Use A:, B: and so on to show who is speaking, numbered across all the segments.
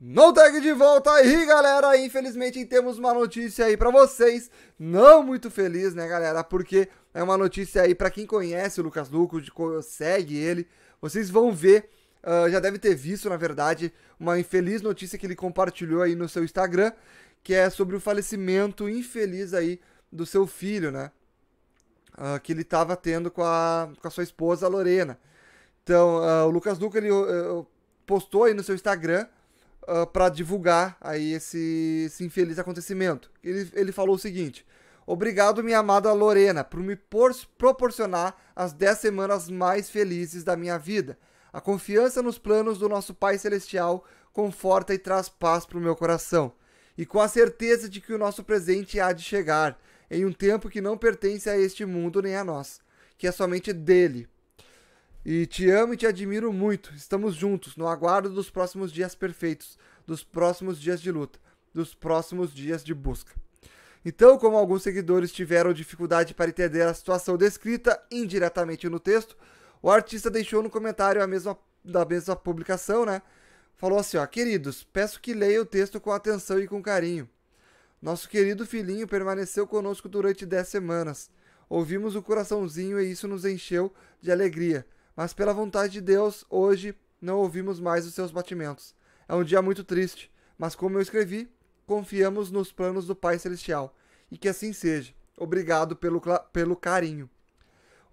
A: No tag de volta aí, galera. Infelizmente temos uma notícia aí para vocês, não muito feliz, né, galera? Porque é uma notícia aí para quem conhece o Lucas Lucas, segue ele. Vocês vão ver, uh, já deve ter visto, na verdade, uma infeliz notícia que ele compartilhou aí no seu Instagram, que é sobre o falecimento infeliz aí do seu filho, né? Uh, que ele estava tendo com a, com a sua esposa, a Lorena. Então, uh, o Lucas Lucas ele eh, eh, postou aí no seu Instagram uh, ah, para divulgar aí esse, esse infeliz acontecimento. Ele, ele falou o seguinte: Obrigado, minha amada Lorena, por me por proporcionar as 10 semanas mais felizes da minha vida. A confiança nos planos do nosso Pai Celestial conforta e traz paz para o meu coração. E com a certeza de que o nosso presente há de chegar, em um tempo que não pertence a este mundo nem a nós, que é somente dele, e te amo e te admiro muito. Estamos juntos, no aguardo dos próximos dias perfeitos, dos próximos dias de luta, dos próximos dias de busca. Então, como alguns seguidores tiveram dificuldade para entender a situação descrita indiretamente no texto, o artista deixou no comentário a mesma, da mesma publicação, né? Falou assim, ó, queridos, peço que leiam o texto com atenção e com carinho. Nosso querido filhinho permaneceu conosco durante dez semanas. Ouvimos o coraçãozinho e isso nos encheu de alegria mas pela vontade de Deus, hoje não ouvimos mais os seus batimentos. É um dia muito triste, mas como eu escrevi, confiamos nos planos do Pai Celestial. E que assim seja. Obrigado pelo, pelo carinho.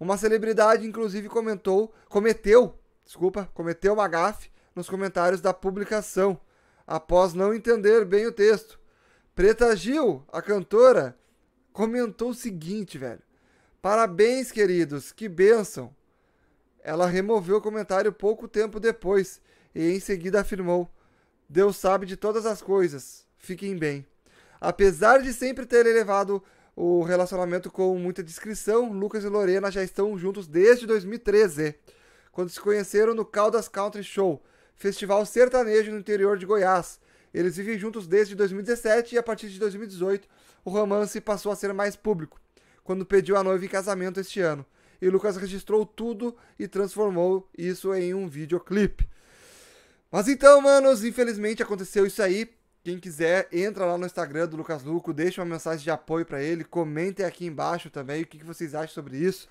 A: Uma celebridade, inclusive, comentou, cometeu, desculpa, cometeu uma gafe nos comentários da publicação, após não entender bem o texto. Preta Gil, a cantora, comentou o seguinte, velho. Parabéns, queridos, que bênção. Ela removeu o comentário pouco tempo depois e em seguida afirmou: Deus sabe de todas as coisas, fiquem bem. Apesar de sempre ter elevado o relacionamento com muita discrição, Lucas e Lorena já estão juntos desde 2013, quando se conheceram no Caldas Country Show, festival sertanejo no interior de Goiás. Eles vivem juntos desde 2017 e a partir de 2018 o romance passou a ser mais público, quando pediu a noiva em casamento este ano e Lucas registrou tudo e transformou isso em um videoclipe. Mas então, manos, infelizmente aconteceu isso aí. Quem quiser, entra lá no Instagram do Lucas Luco, deixa uma mensagem de apoio para ele, comentem aqui embaixo também o que vocês acham sobre isso,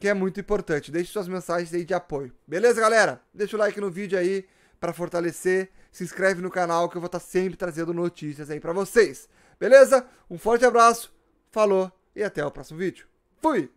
A: que é muito importante. Deixe suas mensagens aí de apoio. Beleza, galera? Deixa o like no vídeo aí para fortalecer. Se inscreve no canal que eu vou estar tá sempre trazendo notícias aí para vocês. Beleza? Um forte abraço, falou e até o próximo vídeo. Fui!